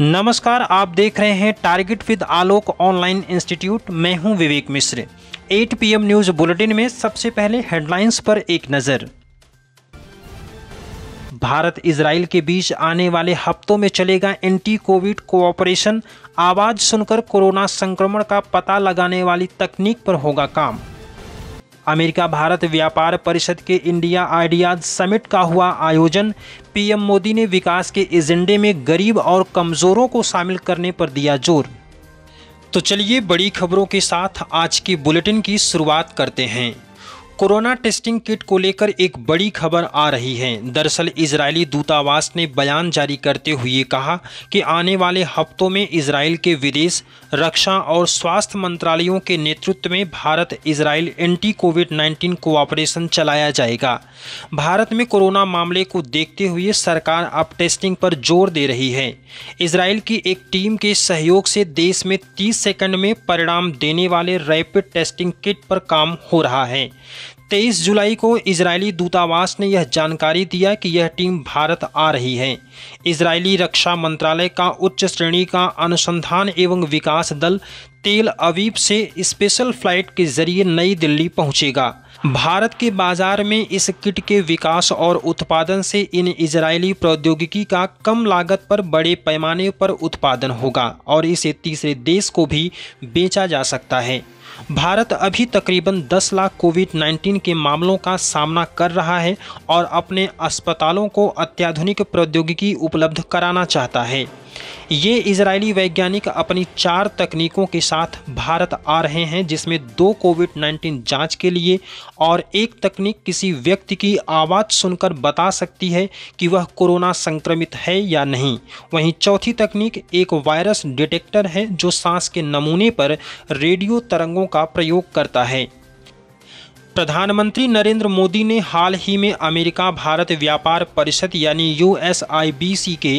नमस्कार आप देख रहे हैं target with Alok online institute मैं हूं Vivek Mishra 8 PM news bulletin में सबसे पहले हेडलाइंस पर एक नज़र भारत इसराइल के बीच आने वाले हफ्तों में चलेगा एंटी कोविड कोऑपरेशन आवाज़ सुनकर कोरोना संक्रमण का पता लगाने वाली तकनीक पर होगा काम अमेरिका भारत व्यापार परिषद के इंडिया आइडियाज समिट का हुआ आयोजन पीएम मोदी ने विकास के एजेंडे में गरीब और कमज़ोरों को शामिल करने पर दिया जोर तो चलिए बड़ी खबरों के साथ आज की बुलेटिन की शुरुआत करते हैं कोरोना टेस्टिंग किट को लेकर एक बड़ी खबर आ रही है दरअसल इजरायली दूतावास ने बयान जारी करते हुए कहा कि आने वाले हफ्तों में इसराइल के विदेश रक्षा और स्वास्थ्य मंत्रालयों के नेतृत्व में Bharat Israel anti Covid 19 cooperation चलाया जाएगा भारत में कोरोना मामले को देखते हुए सरकार अब टेस्टिंग पर जोर दे रही है इसराइल की एक टीम के सहयोग से देश में तीस सेकेंड में परिणाम देने वाले रैपिड टेस्टिंग किट पर काम हो रहा है तेईस जुलाई को इजरायली दूतावास ने यह जानकारी दिया कि यह टीम भारत आ रही है इजरायली रक्षा मंत्रालय का उच्च श्रेणी का अनुसंधान एवं विकास दल तेल अवीब से स्पेशल फ्लाइट के जरिए नई दिल्ली पहुंचेगा भारत के बाजार में इस किट के विकास और उत्पादन से इन इजरायली प्रौद्योगिकी का कम लागत पर बड़े पैमाने पर उत्पादन होगा और इसे तीसरे देश को भी बेचा जा सकता है भारत अभी तकरीबन 10 लाख कोविड 19 के मामलों का सामना कर रहा है और अपने अस्पतालों को अत्याधुनिक प्रौद्योगिकी उपलब्ध कराना चाहता है ये इजरायली वैज्ञानिक अपनी चार तकनीकों के साथ भारत आ रहे हैं जिसमें दो कोविड 19 जांच के लिए और एक तकनीक किसी व्यक्ति की आवाज़ सुनकर बता सकती है कि वह कोरोना संक्रमित है या नहीं वहीं चौथी तकनीक एक वायरस डिटेक्टर है जो सांस के नमूने पर रेडियो तरंगों का प्रयोग करता है प्रधानमंत्री नरेंद्र मोदी ने हाल ही में अमेरिका भारत व्यापार परिषद यानी यू के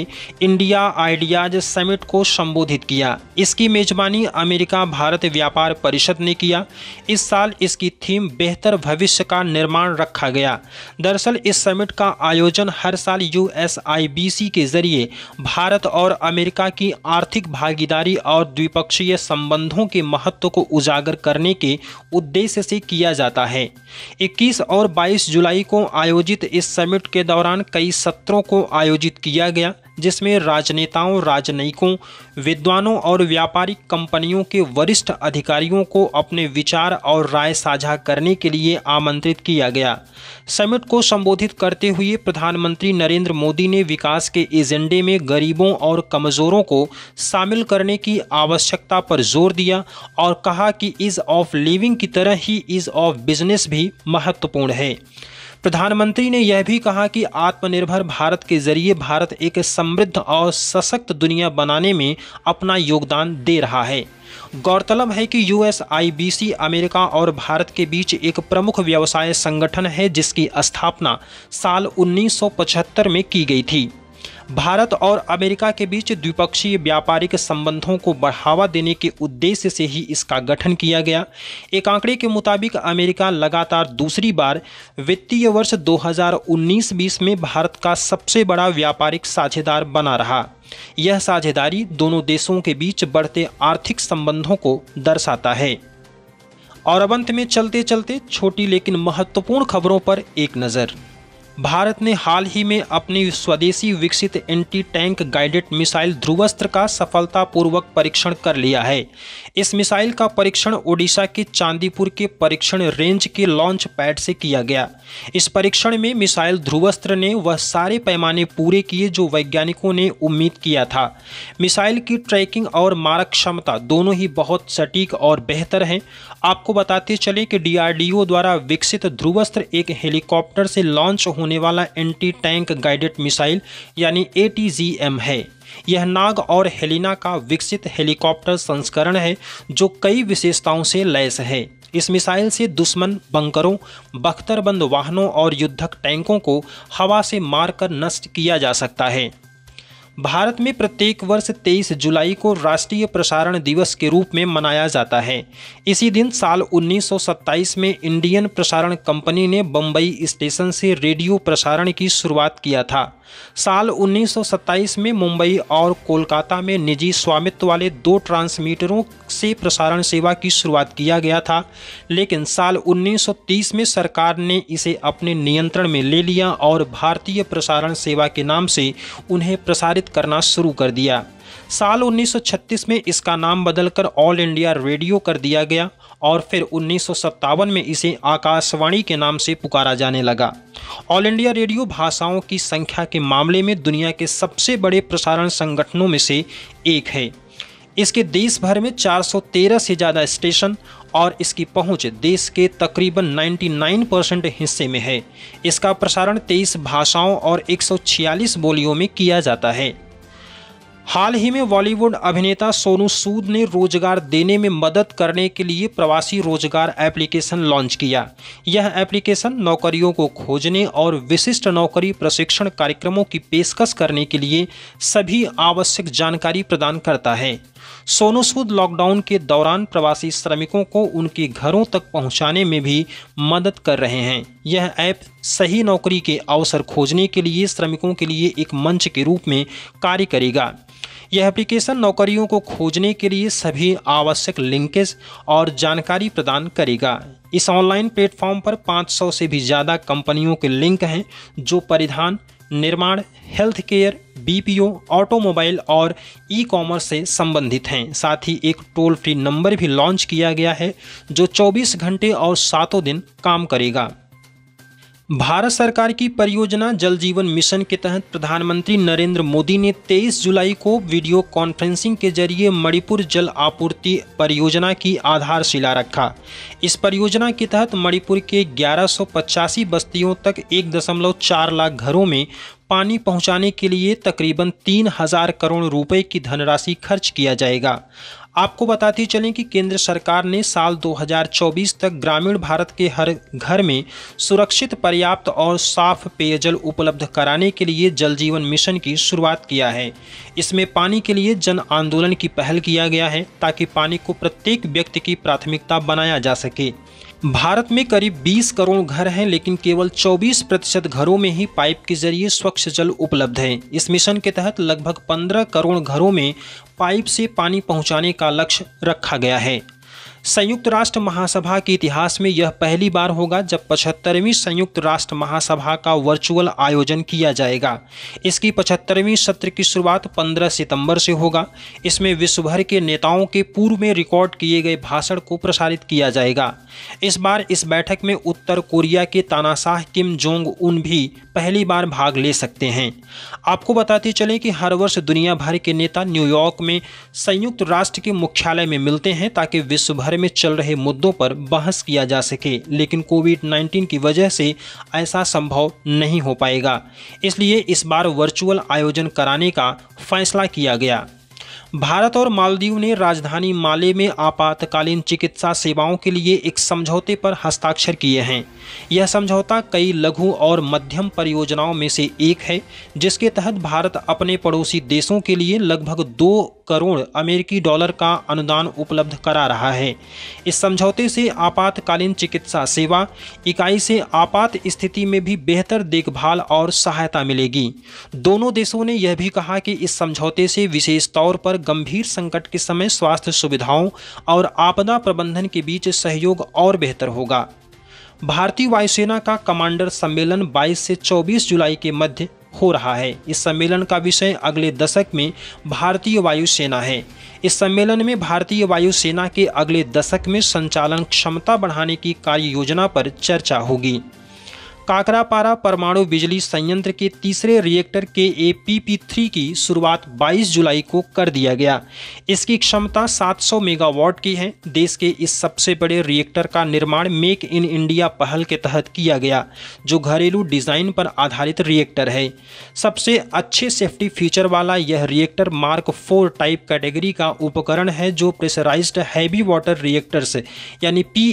इंडिया आइडियाज समिट को संबोधित किया इसकी मेजबानी अमेरिका भारत व्यापार परिषद ने किया इस साल इसकी थीम बेहतर भविष्य का निर्माण रखा गया दरअसल इस समिट का आयोजन हर साल यू के जरिए भारत और अमेरिका की आर्थिक भागीदारी और द्विपक्षीय संबंधों के महत्व को उजागर करने के उद्देश्य से किया जाता है हैं 21 और 22 जुलाई को आयोजित इस समिट के दौरान कई सत्रों को आयोजित किया गया जिसमें राजनेताओं राजनयिकों विद्वानों और व्यापारिक कंपनियों के वरिष्ठ अधिकारियों को अपने विचार और राय साझा करने के लिए आमंत्रित किया गया समिट को संबोधित करते हुए प्रधानमंत्री नरेंद्र मोदी ने विकास के एजेंडे में गरीबों और कमज़ोरों को शामिल करने की आवश्यकता पर जोर दिया और कहा कि इज़ ऑफ लिविंग की तरह ही इज़ ऑफ बिजनेस भी महत्वपूर्ण है प्रधानमंत्री ने यह भी कहा कि आत्मनिर्भर भारत के जरिए भारत एक समृद्ध और सशक्त दुनिया बनाने में अपना योगदान दे रहा है गौरतलब है कि यूएसआईबीसी अमेरिका और भारत के बीच एक प्रमुख व्यवसाय संगठन है जिसकी स्थापना साल 1975 में की गई थी भारत और अमेरिका के बीच द्विपक्षीय व्यापारिक संबंधों को बढ़ावा देने के उद्देश्य से ही इसका गठन किया गया एक आंकड़े के मुताबिक अमेरिका लगातार दूसरी बार वित्तीय वर्ष 2019-20 में भारत का सबसे बड़ा व्यापारिक साझेदार बना रहा यह साझेदारी दोनों देशों के बीच बढ़ते आर्थिक संबंधों को दर्शाता है और अब अंत में चलते चलते छोटी लेकिन महत्वपूर्ण खबरों पर एक नज़र भारत ने हाल ही में अपनी स्वदेशी विकसित anti tank guided missile Dhruvastra का सफलतापूर्वक परीक्षण कर लिया है इस मिसाइल का परीक्षण ओडिशा के चांदीपुर के परीक्षण रेंज के लॉन्च पैड से किया गया इस परीक्षण में मिसाइल ध्रुवस्त्र ने वह सारे पैमाने पूरे किए जो वैज्ञानिकों ने उम्मीद किया था मिसाइल की ट्रैकिंग और मारक क्षमता दोनों ही बहुत सटीक और बेहतर हैं आपको बताते चले कि डीआरडीओ द्वारा विकसित ध्रुवस्त्र एक हेलीकॉप्टर से लॉन्च होने वाला एंटी टैंक गाइडेड मिसाइल यानी ए है यह नाग और हेलिना का विकसित हेलीकॉप्टर संस्करण है जो कई विशेषताओं से लैस है इस मिसाइल से दुश्मन बंकरों बख्तरबंद वाहनों और युद्धक टैंकों को हवा से मारकर नष्ट किया जा सकता है भारत में प्रत्येक वर्ष 23 जुलाई को राष्ट्रीय प्रसारण दिवस के रूप में मनाया जाता है इसी दिन साल 1927 में इंडियन प्रसारण कंपनी ने बम्बई स्टेशन से रेडियो प्रसारण की शुरुआत किया था साल 1927 में मुंबई और कोलकाता में निजी स्वामित्व वाले दो ट्रांसमीटरों से प्रसारण सेवा की शुरुआत किया गया था लेकिन साल 1930 में सरकार ने इसे अपने नियंत्रण में ले लिया और भारतीय प्रसारण सेवा के नाम से उन्हें प्रसारित प्रसारित करना शुरू कर दिया साल 1936 में इसका नाम बदलकर ऑल इंडिया रेडियो कर दिया गया और फिर उन्नीस में इसे आकाशवाणी के नाम से पुकारा जाने लगा ऑल इंडिया रेडियो भाषाओं की संख्या के मामले में दुनिया के सबसे बड़े प्रसारण संगठनों में से एक है इसके देश भर में 413 से ज़्यादा स्टेशन और इसकी पहुंच देश के तकरीबन 99 परसेंट हिस्से में है इसका प्रसारण 23 भाषाओं और 146 बोलियों में किया जाता है हाल ही में बॉलीवुड अभिनेता सोनू सूद ने रोजगार देने में मदद करने के लिए प्रवासी रोजगार एप्लीकेशन लॉन्च किया यह एप्लीकेशन नौकरियों को खोजने और विशिष्ट नौकरी प्रशिक्षण कार्यक्रमों की पेशकश करने के लिए सभी आवश्यक जानकारी प्रदान करता है सोनू सूद लॉकडाउन के दौरान प्रवासी श्रमिकों को उनके घरों तक पहुंचाने में भी मदद कर रहे हैं यह ऐप सही नौकरी के अवसर खोजने के लिए श्रमिकों के लिए एक मंच के रूप में कार्य करेगा यह एप्लीकेशन नौकरियों को खोजने के लिए सभी आवश्यक लिंकेज और जानकारी प्रदान करेगा इस ऑनलाइन प्लेटफॉर्म पर 500 से भी ज़्यादा कंपनियों के लिंक हैं जो परिधान निर्माण हेल्थ केयर बीपीओ ऑटोमोबाइल और ई कॉमर्स से संबंधित हैं साथ ही एक टोल फ्री नंबर भी लॉन्च किया गया है जो 24 घंटे और सातों दिन काम करेगा भारत सरकार की परियोजना जल जीवन मिशन के तहत प्रधानमंत्री नरेंद्र मोदी ने 23 जुलाई को वीडियो कॉन्फ्रेंसिंग के जरिए मणिपुर जल आपूर्ति परियोजना की आधारशिला रखा इस परियोजना के तहत मणिपुर के ग्यारह बस्तियों तक 1.4 लाख घरों में पानी पहुंचाने के लिए तकरीबन तीन हजार करोड़ रुपए की धनराशि खर्च किया जाएगा आपको बताते चलें कि केंद्र सरकार ने साल 2024 तक ग्रामीण भारत के हर घर में सुरक्षित पर्याप्त और साफ पेयजल उपलब्ध कराने के लिए जल जीवन मिशन की शुरुआत किया है इसमें पानी के लिए जन आंदोलन की पहल किया गया है ताकि पानी को प्रत्येक व्यक्ति की प्राथमिकता बनाया जा सके भारत में करीब 20 करोड़ घर हैं लेकिन केवल 24 प्रतिशत घरों में ही पाइप के जरिए स्वच्छ जल उपलब्ध है इस मिशन के तहत लगभग 15 करोड़ घरों में पाइप से पानी पहुंचाने का लक्ष्य रखा गया है संयुक्त राष्ट्र महासभा के इतिहास में यह पहली बार होगा जब पचहत्तरवीं संयुक्त राष्ट्र महासभा का वर्चुअल आयोजन किया जाएगा इसकी पचहत्तरवीं सत्र की शुरुआत 15 सितंबर से होगा इसमें विश्वभर के नेताओं के पूर्व में रिकॉर्ड किए गए भाषण को प्रसारित किया जाएगा इस बार इस बैठक में उत्तर कोरिया के तानाशाह किम जोंग उन भी पहली बार भाग ले सकते हैं आपको बताते चले कि हर वर्ष दुनिया भर के नेता न्यूयॉर्क में संयुक्त राष्ट्र के मुख्यालय में मिलते हैं ताकि विश्वभर बारे में चल रहे मुद्दों पर बहस किया जा सके लेकिन कोविड 19 की वजह से ऐसा संभव नहीं हो पाएगा इसलिए इस बार वर्चुअल आयोजन कराने का फैसला किया गया भारत और मालदीव ने राजधानी माले में आपातकालीन चिकित्सा सेवाओं के लिए एक समझौते पर हस्ताक्षर किए हैं यह समझौता कई लघु और मध्यम परियोजनाओं में से एक है जिसके तहत भारत अपने पड़ोसी देशों के लिए लगभग दो करोड़ अमेरिकी डॉलर का अनुदान उपलब्ध करा रहा है इस समझौते से आपातकालीन चिकित्सा सेवा इकाई से आपात स्थिति में भी बेहतर देखभाल और सहायता मिलेगी दोनों देशों ने यह भी कहा कि इस समझौते से विशेष तौर पर गंभीर संकट के समय स्वास्थ्य सुविधाओं और आपदा प्रबंधन के बीच सहयोग और बेहतर होगा भारतीय वायुसेना का कमांडर सम्मेलन 22 से 24 जुलाई के मध्य हो रहा है इस सम्मेलन का विषय अगले दशक में भारतीय वायुसेना है इस सम्मेलन में भारतीय वायुसेना के अगले दशक में संचालन क्षमता बढ़ाने की कार्य योजना पर चर्चा होगी काकरापारा परमाणु बिजली संयंत्र के तीसरे रिएक्टर के ए पी थ्री की शुरुआत 22 जुलाई को कर दिया गया इसकी क्षमता 700 मेगावाट की है देश के इस सबसे बड़े रिएक्टर का निर्माण मेक इन इंडिया पहल के तहत किया गया जो घरेलू डिजाइन पर आधारित रिएक्टर है सबसे अच्छे सेफ्टी फीचर वाला यह reactor mark four type category का उपकरण है जो प्रेसराइज हैवी वाटर रिएक्टर्स यानी पी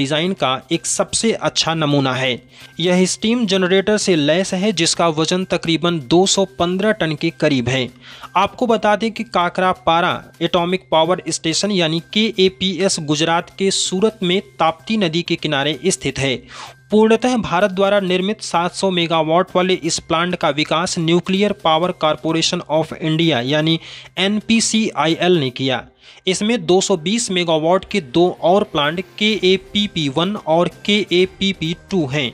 डिजाइन का एक सबसे अच्छा नमूना करना है यह स्टीम जनरेटर से लैस है जिसका वजन तकरीबन 215 टन के करीब है आपको बता दें कि काकरा पारा एटॉमिक पावर स्टेशन यानी के गुजरात के सूरत में ताप्ती नदी के किनारे स्थित है पूर्णतः भारत द्वारा निर्मित 700 मेगावाट वाले इस प्लांट का विकास nuclear power corporation of India यानी एन ने किया इसमें 220 मेगावाट के दो और प्लांट के ए पी पी वन और के ए पी पी टू हैं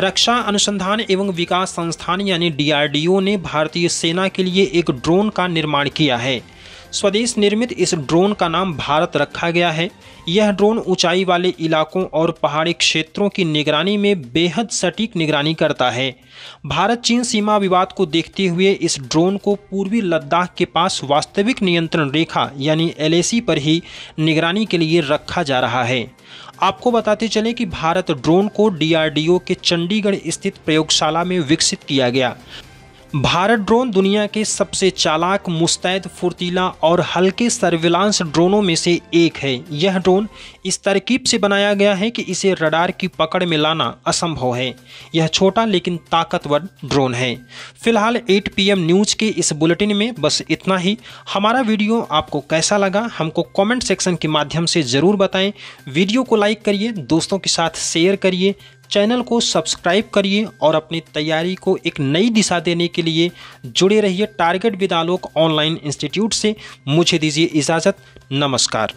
रक्षा अनुसंधान एवं विकास संस्थान यानी डीआरडीओ ने भारतीय सेना के लिए एक ड्रोन का निर्माण किया है स्वदेश निर्मित इस ड्रोन का नाम भारत रखा गया है यह ड्रोन ऊंचाई वाले इलाकों और पहाड़ी क्षेत्रों की निगरानी में बेहद सटीक निगरानी करता है भारत चीन सीमा विवाद को देखते हुए इस ड्रोन को पूर्वी लद्दाख के पास वास्तविक नियंत्रण रेखा यानी एलएसी पर ही निगरानी के लिए रखा जा रहा है आपको बताते चलें कि भारत ड्रोन को डीआरडीओ के चंडीगढ़ स्थित प्रयोगशाला में विकसित किया गया भारत ड्रोन दुनिया के सबसे चालाक मुस्तैद फुर्तीला और हल्के सर्विलांस ड्रोनों में से एक है यह ड्रोन इस तरकीब से बनाया गया है कि इसे रडार की पकड़ में लाना असंभव है यह छोटा लेकिन ताकतवर ड्रोन है फिलहाल 8 पीएम न्यूज के इस बुलेटिन में बस इतना ही हमारा वीडियो आपको कैसा लगा हमको कॉमेंट सेक्शन के माध्यम से ज़रूर बताएँ वीडियो को लाइक करिए दोस्तों के साथ शेयर करिए चैनल को सब्सक्राइब करिए और अपनी तैयारी को एक नई दिशा देने के लिए जुड़े रहिए टारगेट विदालोक ऑनलाइन इंस्टीट्यूट से मुझे दीजिए इजाज़त नमस्कार